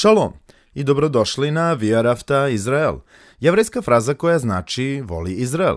Šalom i dobrodošli na Via Rafta Izrael, jevrijska fraza koja znači voli Izrael.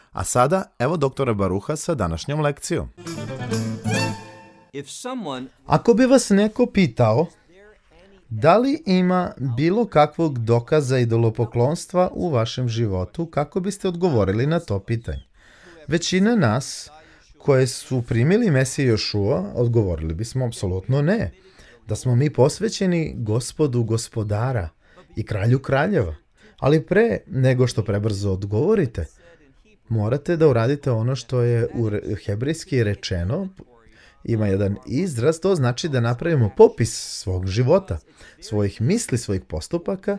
A sada, evo doktora Baruha sa današnjom lekcijom. Ako bi vas neko pitao da li ima bilo kakvog dokaza idolopoklonstva u vašem životu, kako biste odgovorili na to pitanje? Većina nas koje su primili Mesije Jošua, odgovorili bismo apsolutno ne. Da smo mi posvećeni gospodu gospodara i kralju kraljeva. Ali pre nego što prebrzo odgovorite – morate da uradite ono što je u hebrejski rečeno, ima jedan izraz, to znači da napravimo popis svog života, svojih misli, svojih postupaka,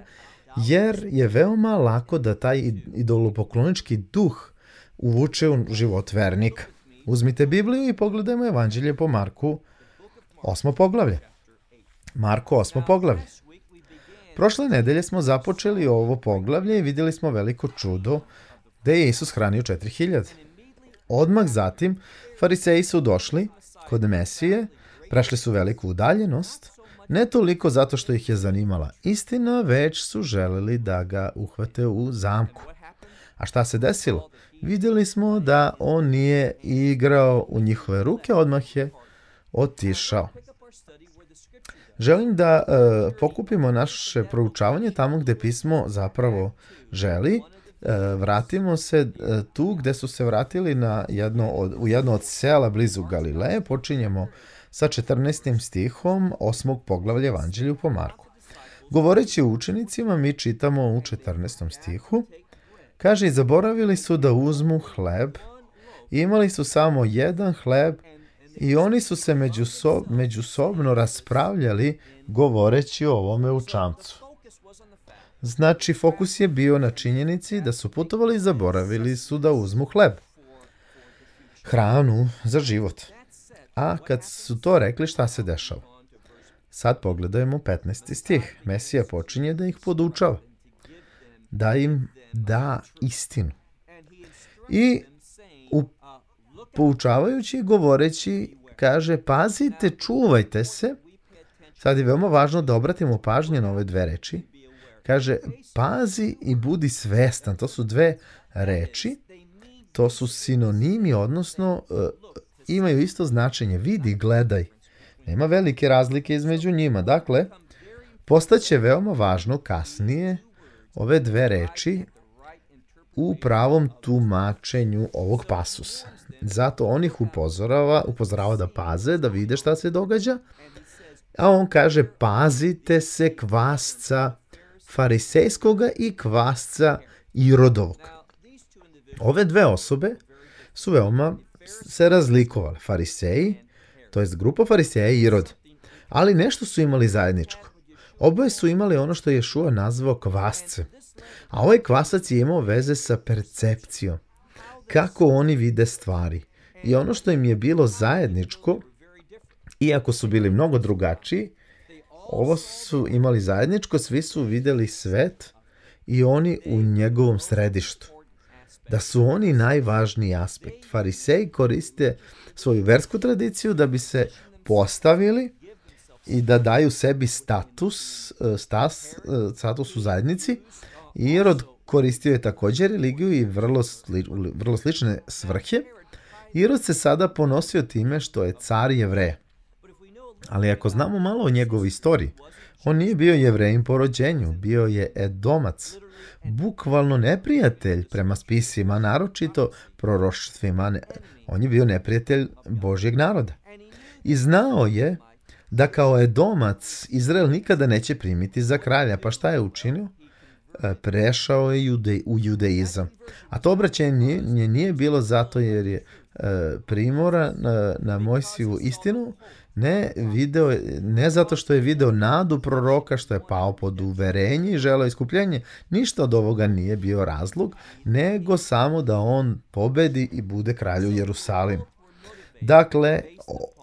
jer je veoma lako da taj idolopoklonički duh uvuče u život vernika. Uzmite Bibliju i pogledajmo evanđelje po Marku osmo poglavlje. Marko 8. poglavlje. Prošle nedelje smo započeli ovo poglavlje i vidjeli smo veliko čudo gde je Isus hranio 4000. Odmah zatim, fariseji su došli kod Mesije, prešli su veliku udaljenost, ne toliko zato što ih je zanimala istina, već su želeli da ga uhvate u zamku. A šta se desilo? Videli smo da on nije igrao u njihove ruke, odmah je otišao. Želim da uh, pokupimo naše proučavanje tamo gde pismo zapravo želi E, vratimo se e, tu gde su se vratili na jedno od, u jedno od sela blizu Galileje, počinjemo sa 14. stihom 8. poglavlja Evanđelju po Marku. Govoreći o učenicima, mi čitamo u 14. stihu, kaže, zaboravili su da uzmu hleb, imali su samo jedan hleb i oni su se međusob, međusobno raspravljali govoreći o ovome u čamcu. Znači, fokus je bio na činjenici da su putovali i zaboravili su da uzmu hleb. Hranu za život. A kad su to rekli, šta se dešava? Sad pogledajmo 15. stih. Mesija počinje da ih podučava. Da im da istinu. I poučavajući poučavajući govoreći kaže pazite, čuvajte se. Sad je veoma važno da obratimo pažnje na ove dve reči. Kaže, pazi i budi svestan. To su dve reči. To su sinonimi, odnosno e, imaju isto značenje. Vidi, gledaj. Nema velike razlike između njima. Dakle, postaće veoma važno kasnije ove dve reči u pravom tumačenju ovog pasusa. Zato on ih upozorava, upozorava da paze, da vide šta se događa, a on kaže pazite se kvasca farisejskoga i kvasca Irodovog. Ove dve osobe su veoma se razlikovale. Fariseji, to jest grupa fariseja i Irod. Ali nešto su imali zajedničko. Oboje su imali ono što je Ješua nazvao kvasce. A ovaj kvasac je imao veze sa percepcijom. Kako oni vide stvari. I ono što im je bilo zajedničko, iako su bili mnogo drugačiji, ovo su imali zajedničko, svi su videli svet i oni u njegovom središtu. Da su oni najvažniji aspekt. Fariseji koriste svoju versku tradiciju da bi se postavili i da daju sebi status, e, stas, e, status u zajednici. Irod koristio je takođe religiju i vrlo, sli, vrlo slične svrhe. Irod se sada ponosio time što je car jevreja. Ali ako znamo malo o njegovoj istoriji, on nije bio jevrejim po rođenju, bio je edomac, bukvalno neprijatelj prema spisima, naročito proroštvima. On je bio neprijatelj Božjeg naroda. I znao je da kao edomac Izrael nikada neće primiti za kralja. Pa šta je učinio? E, prešao je jude, u judeizam. A to obraćenje nije bilo zato jer je e, primora na, e, na Mojsiju istinu, Ne, video, ne zato što je video nadu proroka što je pao pod uverenje i želeo iskupljenje, ništa od ovoga nije bio razlog, nego samo da on pobedi i bude kralj u Jerusalim. Dakle,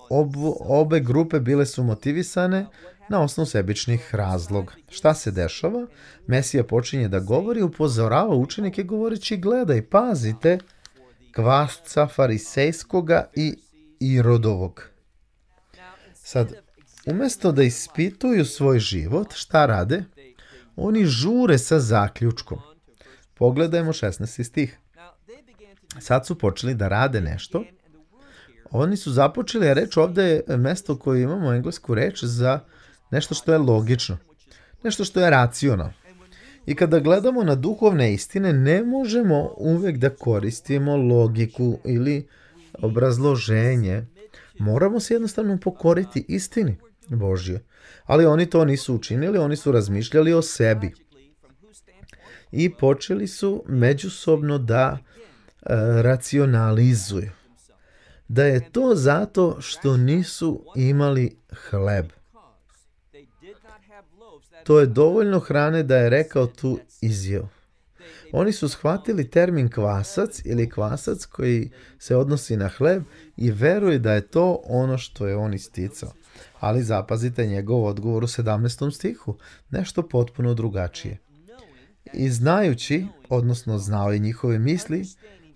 ob, obe grupe bile su motivisane na osnovu sebičnih razloga. Šta se dešava? Mesija počinje da govori, upozorava učenike govoreći gledaj, pazite kvasca farisejskoga i irodovog. Sad, umesto da ispituju svoj život, šta rade? Oni žure sa zaključkom. Pogledajmo 16. stih. Sad su počeli da rade nešto. Oni su započeli, a reč ovde je mesto koje imamo englesku reč za nešto što je logično. Nešto što je racionalno. I kada gledamo na duhovne istine, ne možemo uvek da koristimo logiku ili obrazloženje Moramo se jednostavno pokoriti istini Božje. Ali oni to nisu učinili, oni su razmišljali o sebi. I počeli su međusobno da e, racionalizuju. Da je to zato što nisu imali hleb. To je dovoljno hrane da je rekao tu izjavu. Oni su shvatili termin kvasac ili kvasac koji se odnosi na hleb i veruju da je to ono što je on isticao. Ali zapazite njegov odgovor u 17. stihu, nešto potpuno drugačije. I znajući, odnosno znao je njihove misli,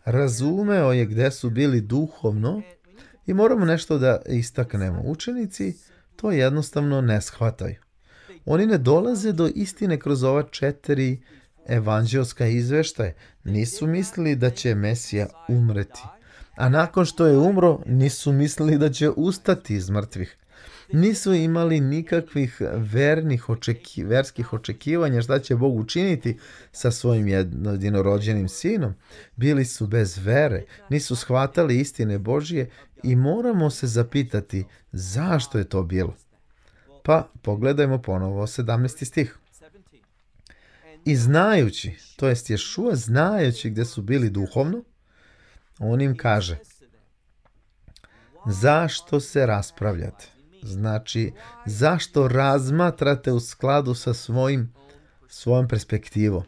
razumeo je gde su bili duhovno i moramo nešto da istaknemo. Učenici to jednostavno ne shvataju. Oni ne dolaze do istine kroz ova četiri evanđelska izveštaje, nisu mislili da će Mesija umreti. A nakon što je umro, nisu mislili da će ustati iz mrtvih. Nisu imali nikakvih vernih očeki, verskih očekivanja šta će Bog učiniti sa svojim jedinorođenim sinom. Bili su bez vere, nisu shvatali istine Božije i moramo se zapitati zašto je to bilo. Pa pogledajmo ponovo 17. stih i znajući, to jest Ješua znajući gde su bili duhovno, on im kaže zašto se raspravljate? Znači, zašto razmatrate u skladu sa svojim svojom perspektivom?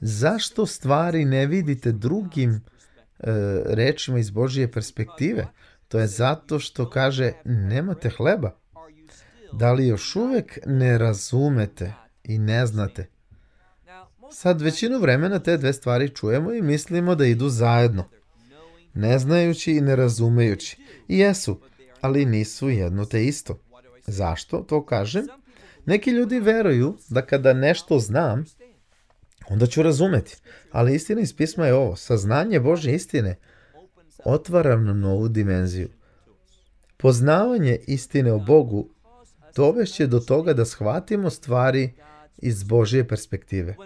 Zašto stvari ne vidite drugim e, rečima iz Božije perspektive? To je zato što kaže nemate hleba. Da li još uvek ne razumete i ne znate Sad većinu vremena te dve stvari čujemo i mislimo da idu zajedno. Ne znajući i ne razumejući. I jesu, ali nisu jedno te isto. Zašto to kažem? Neki ljudi veruju da kada nešto znam, onda ću razumeti. Ali istina iz pisma je ovo, saznanje Bože istine otvara nam novu dimenziju. Poznavanje istine o Bogu dovešće do toga da shvatimo stvari iz Božije perspektive.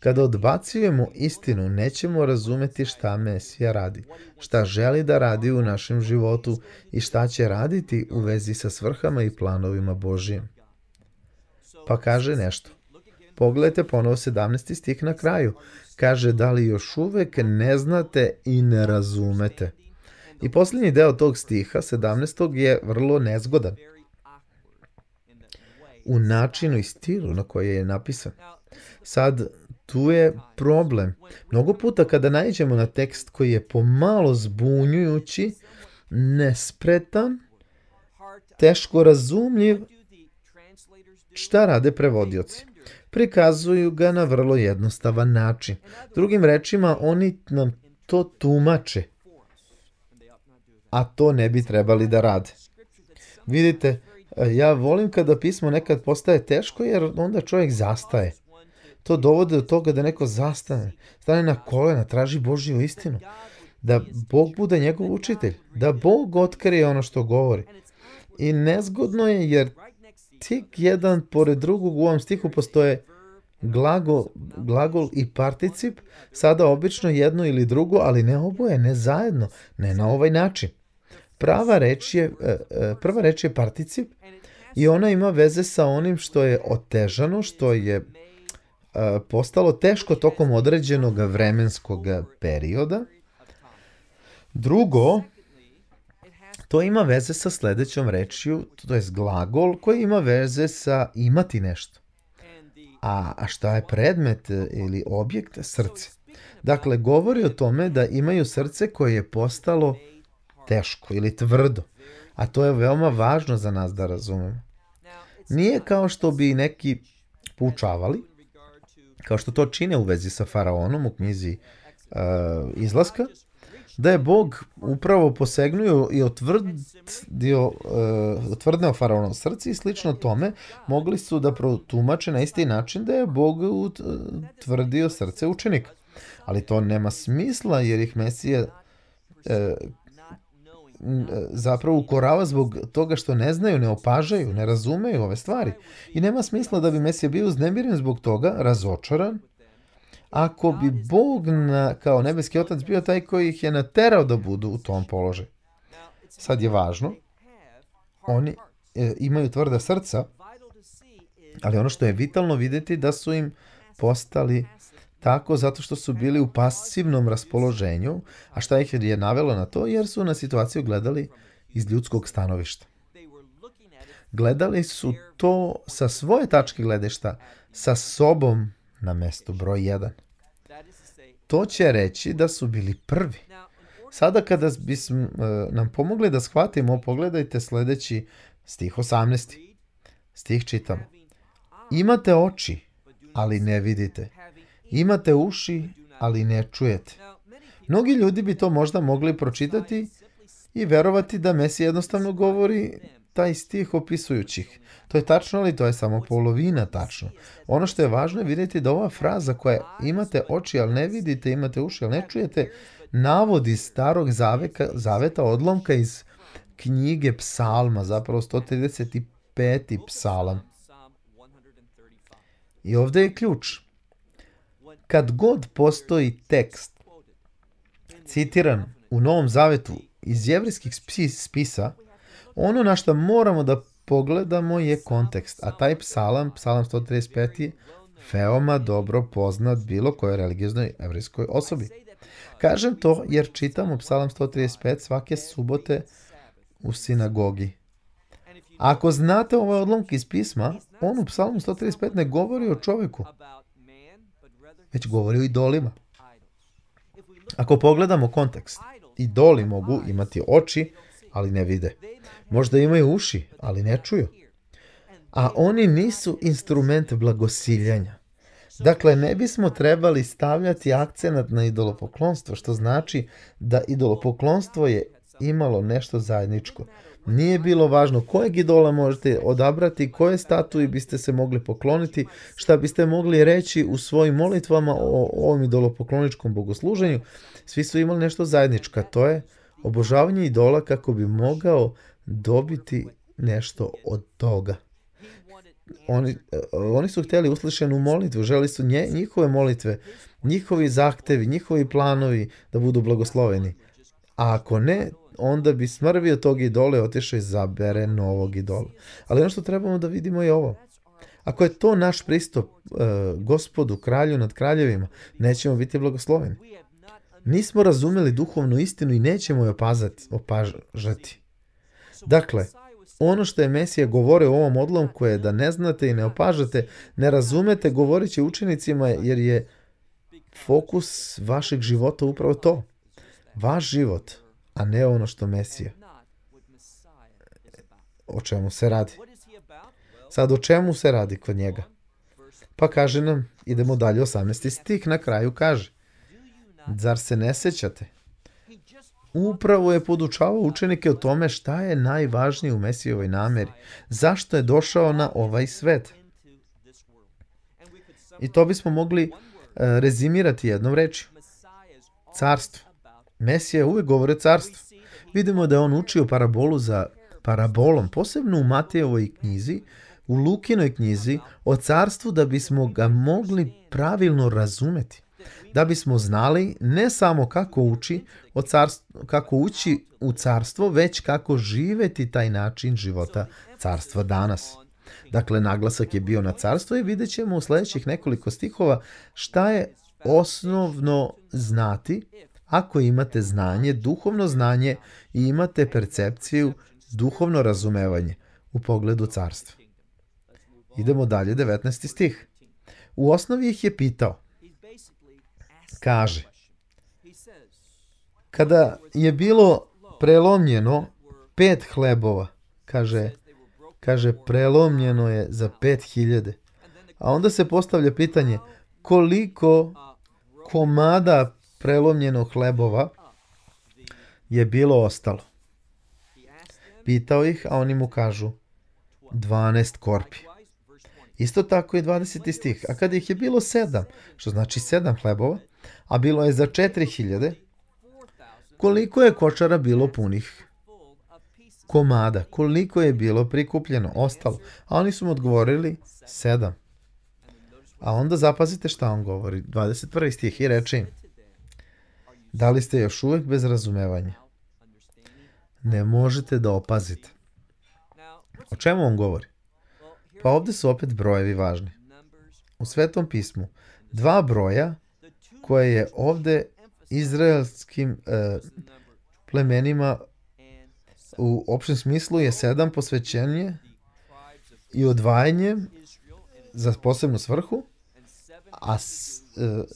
Kada odbacujemo istinu, nećemo razumeti šta Mesija radi, šta želi da radi u našem životu i šta će raditi u vezi sa svrhama i planovima Božijim. Pa kaže nešto. Pogledajte ponovo 17. stih na kraju. Kaže da li još uvek ne znate i ne razumete. I posljednji deo tog stiha, 17. je vrlo nezgodan u načinu i stilu na koji je napisan. Sad tu je problem. Mnogo puta kada naiđemo na tekst koji je pomalo zbunjujući, nespretan, teško razumljiv, šta rade prevodioci? Prikazuju ga na vrlo jednostavan način. Drugim rečima, oni nam to tumače, a to ne bi trebali da rade. Vidite, ja volim kada pismo nekad postaje teško jer onda čovjek zastaje to dovode do toga da neko zastane, stane na kolena, traži Božiju istinu, da Bog bude njegov učitelj, da Bog otkrije ono što govori. I nezgodno je jer tik jedan pored drugog u ovom stihu postoje glagol, glagol i particip, sada obično jedno ili drugo, ali ne oboje, ne zajedno, ne na ovaj način. Prava reč je, e, e, prva reč je particip i ona ima veze sa onim što je otežano, što je postalo teško tokom određenog vremenskog perioda. Drugo, to ima veze sa sledećom rečju, to je glagol koji ima veze sa imati nešto. A, a šta je predmet e, ili objekt? Srce. Dakle, govori o tome da imaju srce koje je postalo teško ili tvrdo. A to je veoma važno za nas da razumemo. Nije kao što bi neki poučavali, kao što to čine u vezi sa faraonom u knjizi uh, izlaska, da je Bog upravo posegnuo i otvrdio, uh, e, otvrdneo faraonom srce i slično tome mogli su da protumače na isti način da je Bog utvrdio e, srce učenika. Ali to nema smisla jer ih Mesija uh, zapravo ukorava zbog toga što ne znaju, ne opažaju, ne razumeju ove stvari. I nema smisla da bi Mesija bio uznemiren zbog toga, razočaran, ako bi Bog na, kao nebeski otac bio taj koji ih je naterao da budu u tom položaju. Sad je važno, oni e, imaju tvrda srca, ali ono što je vitalno videti da su im postali Tako zato što su bili u pasivnom raspoloženju, a šta ih je navelo na to? Jer su na situaciju gledali iz ljudskog stanovišta. Gledali su to sa svoje tačke gledešta, sa sobom na mestu broj 1. To će reći da su bili prvi. Sada kada bi e, nam pomogli da shvatimo, pogledajte sledeći stih 18. Stih čitamo. Imate oči, ali ne vidite. Imate uši, ali ne čujete. Mnogi ljudi bi to možda mogli pročitati i verovati da Mesija jednostavno govori taj stih opisujućih. To je tačno, ali to je samo polovina tačno. Ono što je važno je vidjeti da ova fraza koja imate oči, ali ne vidite, imate uši, ali ne čujete, navodi starog zaveka, zaveta odlomka iz knjige psalma, zapravo 135. psalam. I ovdje je ključ kad god postoji tekst citiran u Novom Zavetu iz jevrijskih spisa, ono na što moramo da pogledamo je kontekst, a taj psalam, psalam 135. veoma dobro poznat bilo kojoj religioznoj evrijskoj osobi. Kažem to jer čitamo psalam 135 svake subote u sinagogi. Ako znate ovaj odlomk iz pisma, on u psalmu 135 ne govori o čovjeku, već govori o idolima. Ako pogledamo kontekst, idoli mogu imati oči, ali ne vide. Možda imaju uši, ali ne čuju. A oni nisu instrument blagosiljanja. Dakle, ne bismo trebali stavljati akcenat na idolopoklonstvo, što znači da idolopoklonstvo je imalo nešto zajedničko. Nije bilo važno kojeg idola možete odabrati, koje statuji biste se mogli pokloniti, šta biste mogli reći u svojim molitvama o ovom idolopokloničkom bogosluženju. Svi su imali nešto zajednička, to je obožavanje idola kako bi mogao dobiti nešto od toga. Oni, oni su hteli uslišenu molitvu, želi su nje, njihove molitve, njihovi zahtevi, njihovi planovi da budu blagosloveni. A ako ne, onda bi smrvio tog idola i otišao i zabere novog idola. Ali ono što trebamo da vidimo je ovo. Ako je to naš pristup uh, gospodu, kralju nad kraljevima, nećemo biti blagosloveni. Nismo razumeli duhovnu istinu i nećemo je opazati, opažati. Dakle, ono što je Mesija govore u ovom odlomku je da ne znate i ne opažate, ne razumete, govorit će učenicima jer je fokus vašeg života upravo to. Vaš život a ne ono što Mesija. O čemu se radi? Sad, o čemu se radi kod njega? Pa kaže nam, idemo dalje, 18. stih na kraju kaže, zar se ne sećate? Upravo je podučavao učenike o tome šta je najvažnije u Mesijovoj nameri, zašto je došao na ovaj svet. I to bismo mogli e, rezimirati jednom rečju. Carstvo. Mesija uvek govore carstvo. Vidimo da je on učio parabolu za parabolom, posebno u Matejevoj knjizi, u Lukinoj knjizi, o carstvu da bismo ga mogli pravilno razumeti da bismo znali ne samo kako uči o carstvu, kako ući u carstvo, već kako živeti taj način života carstva danas. Dakle, naglasak je bio na carstvo i vidjet ćemo u sledećih nekoliko stihova šta je osnovno znati Ako imate znanje, duhovno znanje i imate percepciju, duhovno razumevanje u pogledu carstva. Idemo dalje, 19. stih. U osnovi ih je pitao. Kaže, kada je bilo prelomljeno pet hlebova, kaže, kaže prelomljeno je za pet hiljade. A onda se postavlja pitanje koliko komada prelomljeno hlebova je bilo ostalo. Pitao ih, a oni mu kažu 12 korpi. Isto tako je 20. stih. A kada ih je bilo sedam, što znači sedam hlebova, a bilo je za 4000, koliko je kočara bilo punih komada, koliko je bilo prikupljeno, ostalo. A oni su mu odgovorili sedam. A onda zapazite šta on govori, 21. stih i reče im, Da li ste još uvek bez razumevanja? Ne možete da opazite. O čemu on govori? Pa ovde su opet brojevi važni. U Svetom pismu dva broja koje je ovde izraelskim e, plemenima u opštem smislu je sedam posvećenje i odvajanje za posebnu svrhu, a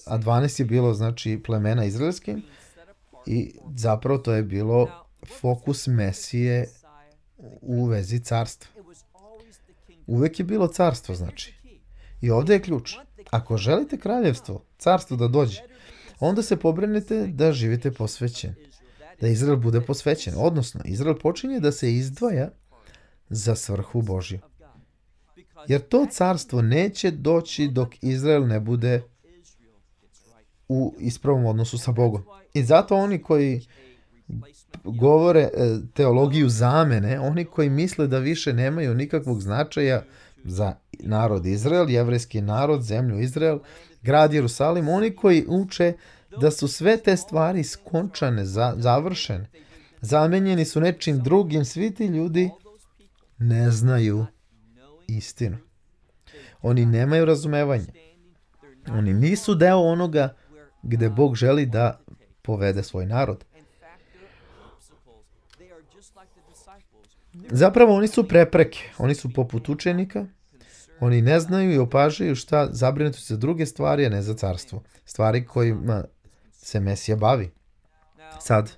a 12 je bilo znači plemena izraelske i zapravo to je bilo fokus Mesije u vezi carstva. Uvek je bilo carstvo znači. I ovde je ključ. Ako želite kraljevstvo, carstvo da dođe, onda se pobrinite da živite posvećen. Da Izrael bude posvećen. Odnosno, Izrael počinje da se izdvaja za svrhu Božju. Jer to carstvo neće doći dok Izrael ne bude u ispravnom odnosu sa Bogom. I zato oni koji govore e, teologiju zamene, oni koji misle da više nemaju nikakvog značaja za narod Izrael, jevreski narod, zemlju Izrael, grad Jerusalim, oni koji uče da su sve te stvari skončane, za, završene, zamenjeni su nečim drugim, svi ti ljudi ne znaju istinu. Oni nemaju razumevanja. Oni nisu deo onoga gde mm. Bog želi da povede svoj narod. Zapravo oni su prepreke, oni su poput učenika, oni ne znaju i opažaju šta zabrinuti za druge stvari, a ne za carstvo. Stvari kojima se Mesija bavi. Sad,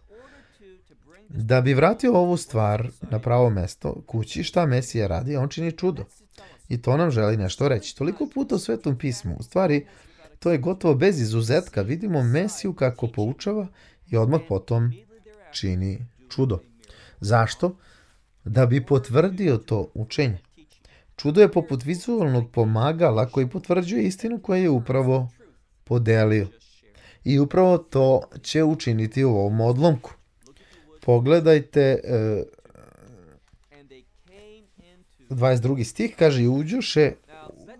da bi vratio ovu stvar na pravo mesto, kući, šta Mesija radi, on čini čudo. I to nam želi nešto reći. Toliko puta u Svetom pismu, u stvari, To je gotovo bez izuzetka. Vidimo Mesiju kako poučava i odmah potom čini čudo. Zašto? Da bi potvrdio to učenje. Čudo je poput vizualnog pomagala koji potvrđuje istinu koju je upravo podelio. I upravo to će učiniti u ovom odlomku. Pogledajte e, 22. stih kaže i uđoše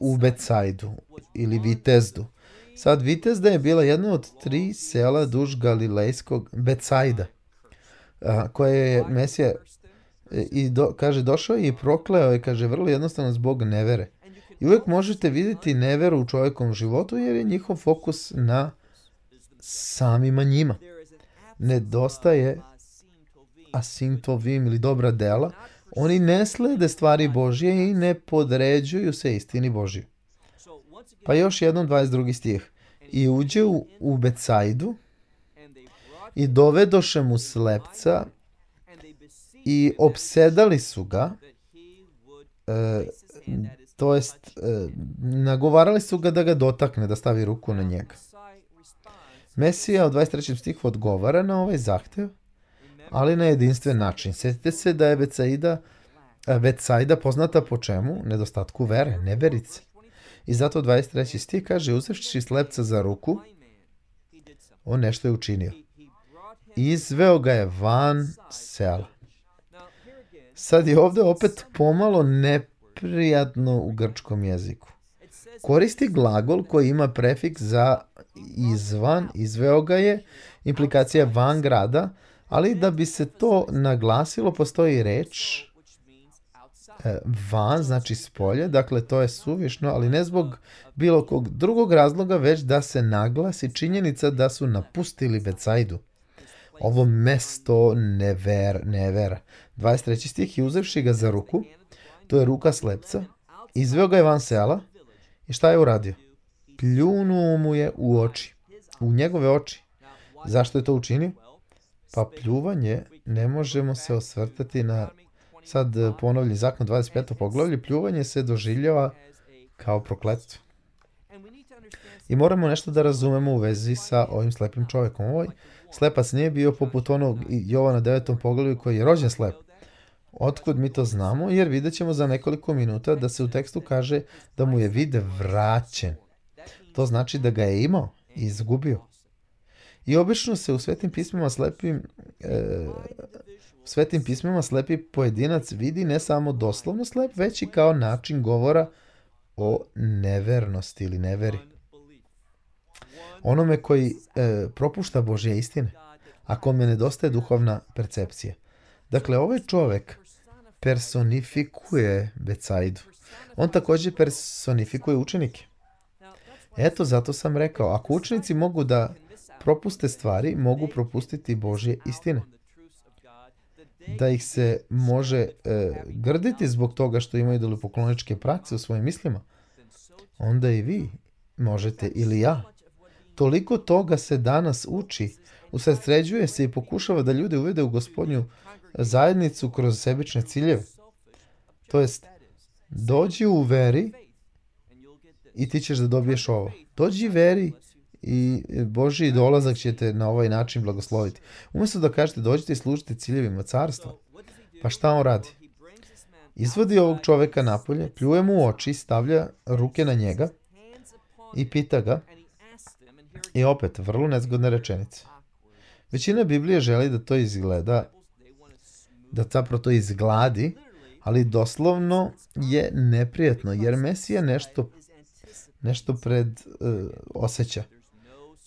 u Becajdu ili Vitezdu Sad Vitezda je bila jedna od tri sela duž Galilejskog Becajda, koje je Mesija e, i do, kaže došao i prokleo je, kaže vrlo jednostavno zbog nevere. I uvek možete vidjeti neveru u čovjekom životu jer je njihov fokus na samima njima. Nedostaje asintovim ili dobra dela, oni ne slede stvari Božje i ne podređuju se istini Božjoj. Pa još jednom 22. stih. I uđe u, u Becajdu i dovedoše mu slepca i obsedali su ga, e, to jest e, nagovarali su ga da ga dotakne, da stavi ruku na njega. Mesija u 23. stihu odgovara na ovaj zahtev, ali na jedinstven način. Sjetite se da je Becaida, e, Becaida poznata po čemu? Nedostatku vere, neverice. I zato 23. stih kaže, uzevši slepca za ruku, on nešto je učinio. Izveo ga je van sela. Sad je ovde opet pomalo neprijatno u grčkom jeziku. Koristi glagol koji ima prefiks za izvan, izveo ga je, implikacija van grada, ali da bi se to naglasilo postoji reč E, van, znači s polja, dakle to je suvišno, ali ne zbog bilo kog drugog razloga, već da se naglasi činjenica da su napustili Becajdu. Ovo mesto never, never. 23. stih je uzevši ga za ruku, to je ruka slepca, izveo ga je van sela i šta je uradio? Pljunuo mu je u oči, u njegove oči. Zašto je to učinio? Pa pljuvanje ne možemo se osvrtati na sad e, ponovljen zakon 25. poglavlje, pljuvanje se doživljava kao prokletstvo. I moramo nešto da razumemo u vezi sa ovim slepim čovjekom. Ovaj slepac nije bio poput onog Jovana 9. poglavlju koji je rođen slep. Otkud mi to znamo? Jer vidjet ćemo za nekoliko minuta da se u tekstu kaže da mu je vid vraćen. To znači da ga je imao i izgubio. I obično se u svetim pismima slepi e, svetim pismima slepi pojedinac vidi ne samo doslovno slep, već i kao način govora o nevernosti ili neveri. Onome koji e, propušta Božje istine, a kome nedostaje duhovna percepcija. Dakle, ovaj čovek personifikuje Becaidu. On također personifikuje učenike. Eto, zato sam rekao, ako učenici mogu da propuste stvari, mogu propustiti Božje istine. Da ih se može e, grditi zbog toga što imaju idolopokloničke prakse u svojim mislima, onda i vi možete ili ja. Toliko toga se danas uči, usredsređuje se i pokušava da ljude uvede u gospodnju zajednicu kroz sebične ciljeve. To jest, dođi u veri i ti ćeš da dobiješ ovo. Dođi veri i e, Boži dolazak ćete na ovaj način blagosloviti. Umesto da kažete dođite i služite ciljevima carstva, pa šta on radi? Izvodi ovog čoveka napolje, pljuje mu u oči, stavlja ruke na njega i pita ga, i opet, vrlo nezgodna rečenica. Većina Biblije želi da to izgleda, da zapravo to izgladi, ali doslovno je neprijatno, jer Mesija nešto, nešto pred uh, osjeća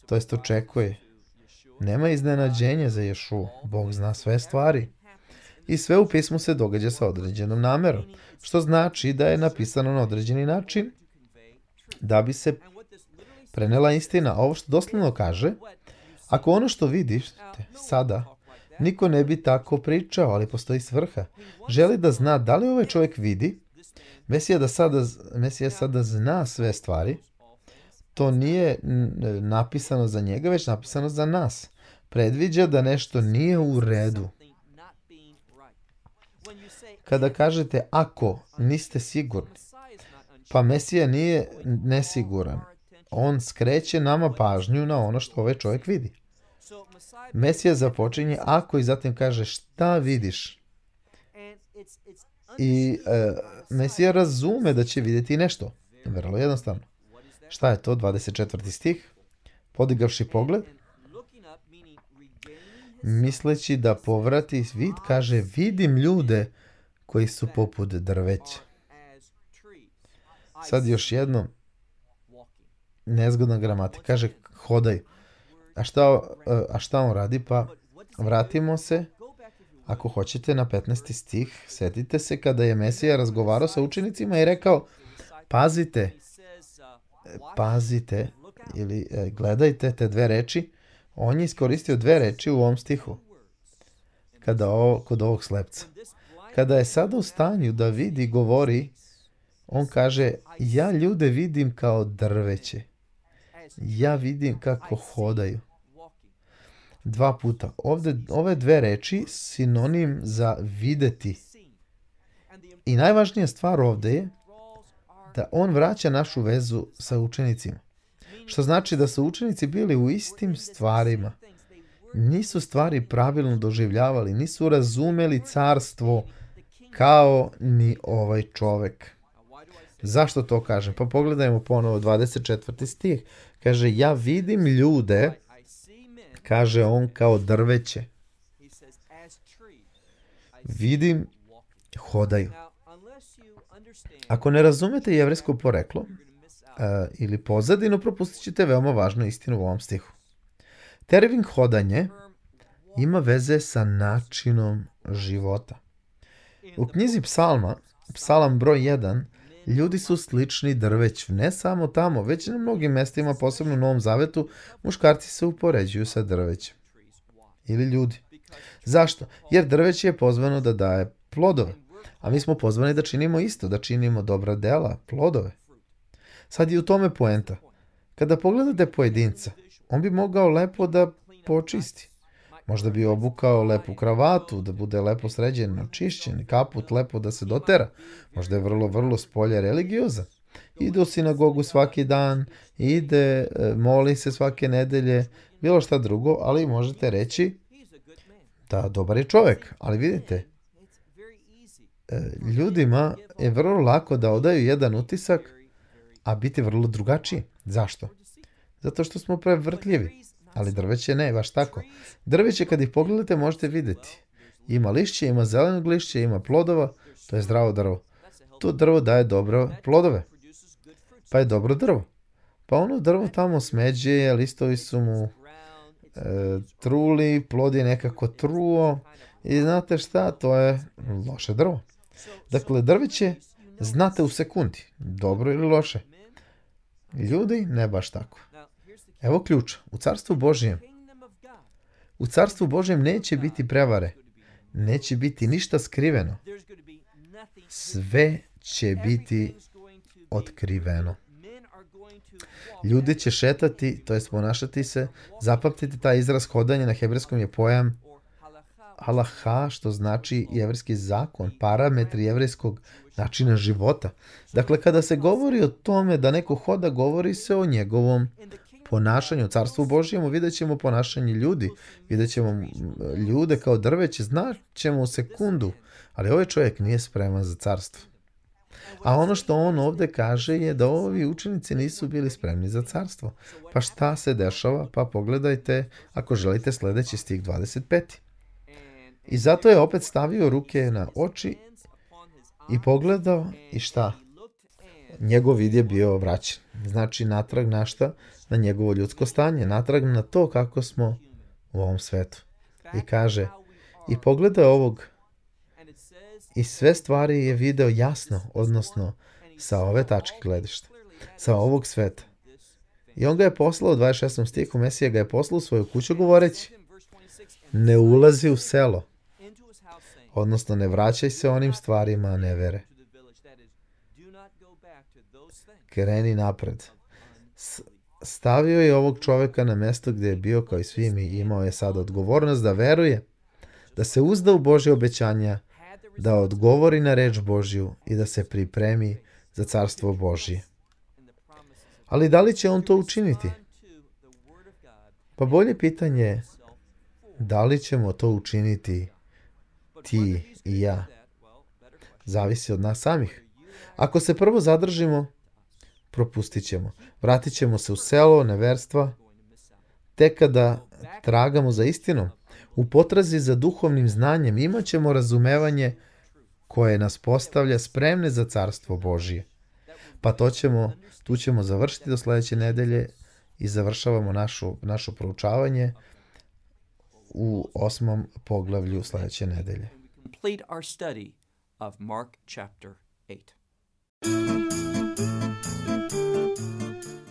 to jest očekuje. Nema iznenađenja za Ješu, Bog zna sve stvari. I sve u pismu se događa sa određenom namerom, što znači da je napisano na određeni način da bi se prenela istina. Ovo što doslovno kaže, ako ono što vidiš sada, niko ne bi tako pričao, ali postoji svrha. Želi da zna da li ovaj čovjek vidi, Mesija, da sada, Mesija sada zna sve stvari, to nije e, napisano za njega, već napisano za nas. Predviđa da nešto nije u redu. Kada kažete ako, niste sigurni. Pa Mesija nije nesiguran. On skreće nama pažnju na ono što ovaj čovjek vidi. Mesija započinje ako i zatim kaže šta vidiš. I e, Mesija razume da će vidjeti nešto. Vrlo jednostavno. Šta je to? 24. stih. Podigavši pogled, misleći da povrati vid, kaže vidim ljude koji su poput drveća. Sad još jedno, nezgodna gramatika, kaže hodaj. A šta, a šta on radi? Pa vratimo se, ako hoćete, na 15. stih. setite se kada je Mesija razgovarao sa učenicima i rekao, pazite, E, pazite ili e, gledajte te dve reči, on je iskoristio dve reči u ovom stihu kada o, kod ovog slepca. Kada je sada u stanju da vidi, govori, on kaže, ja ljude vidim kao drveće. Ja vidim kako hodaju. Dva puta. Ovde, ove dve reči sinonim za videti. I najvažnija stvar ovde je da on vraća našu vezu sa učenicima. Što znači da su učenici bili u istim stvarima. Nisu stvari pravilno doživljavali, nisu razumeli carstvo kao ni ovaj čovek. Zašto to kažem? Pa pogledajmo ponovo 24. stih. Kaže, ja vidim ljude, kaže on kao drveće. Vidim, hodaju. Ako ne razumete jevresko poreklo uh, ili pozadinu, propustit ćete veoma važnu istinu u ovom stihu. Tervin hodanje ima veze sa načinom života. U knjizi psalma, psalam broj 1, ljudi su slični drveću, ne samo tamo, već na mnogim mestima, posebno u Novom Zavetu, muškarci se upoređuju sa drvećem. Ili ljudi. Zašto? Jer drveće je pozvano da daje plodove. A mi smo pozvani da činimo isto, da činimo dobra dela, plodove. Sad je u tome poenta. Kada pogledate pojedinca, on bi mogao lepo da počisti. Možda bi obukao lepu kravatu, da bude lepo sređen, očišćen, kaput lepo da se dotera. Možda je vrlo, vrlo spolja religiozan. Ide u sinagogu svaki dan, ide, e, moli se svake nedelje, bilo šta drugo, ali možete reći da dobar je čovek. Ali vidite, ljudima je vrlo lako da odaju jedan utisak, a biti vrlo drugačiji. Zašto? Zato što smo prevrtljivi. Ali drveće ne, baš tako. Drveće kad ih pogledate možete videti. Ima lišće, ima zelenog lišće, ima plodova, to je zdravo drvo. To drvo daje dobro plodove. Pa je dobro drvo. Pa ono drvo tamo smeđe, listovi su mu e, truli, plod je nekako truo. I znate šta, to je loše drvo. Dakle, drveće znate u sekundi, dobro ili loše. Ljudi ne baš tako. Evo ključ, u carstvu Božijem. U carstvu Božijem neće biti prevare, neće biti ništa skriveno. Sve će biti otkriveno. Ljudi će šetati, to jest ponašati se, zapamtite taj izraz hodanje na hebrejskom je pojam halaha, što znači jevreski zakon, parametri jevreskog načina života. Dakle, kada se govori o tome da neko hoda, govori se o njegovom ponašanju. U carstvu Božijemu vidjet ćemo ponašanje ljudi, vidjet ćemo ljude kao drveće, znaćemo u sekundu, ali ovaj čovjek nije spreman za carstvo. A ono što on ovde kaže je da ovi učenici nisu bili spremni za carstvo. Pa šta se dešava? Pa pogledajte ako želite sledeći stih 25. I zato je opet stavio ruke na oči i pogledao i šta? Njegov vid je bio vraćen. Znači natrag na šta? Na njegovo ljudsko stanje. Natrag na to kako smo u ovom svetu. I kaže, i pogleda ovog i sve stvari je video jasno, odnosno sa ove tačke gledišta, sa ovog sveta. I on ga je poslao u 26. stihu, Mesija ga je poslao u svoju kuću govoreći, ne ulazi u selo, odnosno ne vraćaj se onim stvarima nevere. Kreni napred. S stavio je ovog čoveka na mesto gdje je bio kao i svi mi. Imao je sad odgovornost da veruje, da se uzda u Božje obećanja, da odgovori na reč Božju i da se pripremi za carstvo Božje. Ali da li će on to učiniti? Pa bolje pitanje je da li ćemo to učiniti ti i ja zavisi od nas samih. Ako se prvo zadržimo, propustit ćemo. Vratit ćemo se u selo, na verstva. te kada tragamo za istinom, u potrazi za duhovnim znanjem imat ćemo razumevanje koje nas postavlja spremne za carstvo Božije. Pa to ćemo, tu ćemo završiti do sledeće nedelje i završavamo našu, naše proučavanje u osmom poglavlju sledeće nedelje. complete our study of Mark chapter 8.